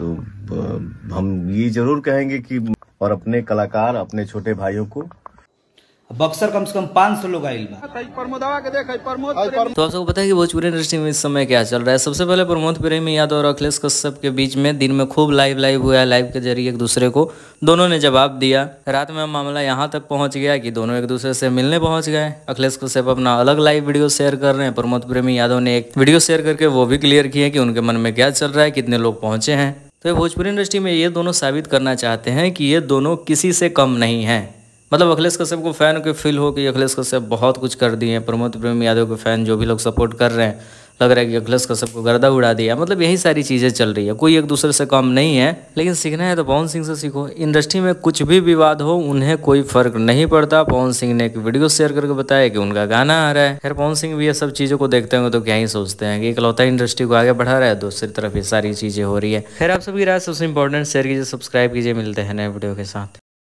तो हम ये जरूर कहेंगे कि और अपने कलाकार अपने छोटे भाइयों को बक्सर कम से कम पांच सौ लोग आये तो आप सबको पता है कि भोजपुरी इंडस्ट्री में इस समय क्या चल रहा है सबसे पहले प्रमोद प्रेमी यादव और अखिलेश कश्यप के बीच में दिन में खूब लाइव लाइव हुआ है लाइव के जरिए एक दूसरे को दोनों ने जवाब दिया रात में मामला यहाँ तक पहुँच गया कि दोनों एक दूसरे से मिलने पहुँच गए अखिलेश कश्यप अपना अलग लाइव वीडियो शेयर कर रहे हैं प्रमोद प्रेमी यादव ने एक वीडियो शेयर करके वो भी क्लियर किए कि उनके मन में क्या चल रहा है कितने लोग पहुँचे हैं तो भोजपुरी इंडस्ट्री में ये दोनों साबित करना चाहते हैं कि ये दोनों किसी से कम नहीं हैं मतलब अखिलेश कश्यप को फ़ैन के फील हो कि अखिलेश कश्यप बहुत कुछ कर दिए हैं प्रमोद प्रेम यादव के फ़ैन जो भी लोग सपोर्ट कर रहे हैं लग रहा है कि अखिलेश का को गर्दा उड़ा दिया मतलब यही सारी चीज़ें चल रही है कोई एक दूसरे से कम नहीं है लेकिन सीखना है तो पवन सिंह से सीखो इंडस्ट्री में कुछ भी विवाद हो उन्हें कोई फर्क नहीं पड़ता पवन सिंह ने एक वीडियो शेयर करके बताया कि उनका गाना आ रहा है खैर पवन सिंह भी ये सब चीज़ों को देखते होंगे तो क्या ही सोचते हैं कि इकलौता इंडस्ट्री को आगे बढ़ा रहा है दूसरी तो तरफ ये सारी चीज़ें हो रही है खैर आप सबकी राय सबसे इंपॉर्टेंट शेयर कीजिए सब्सक्राइब कीजिए मिलते हैं नए वीडियो के साथ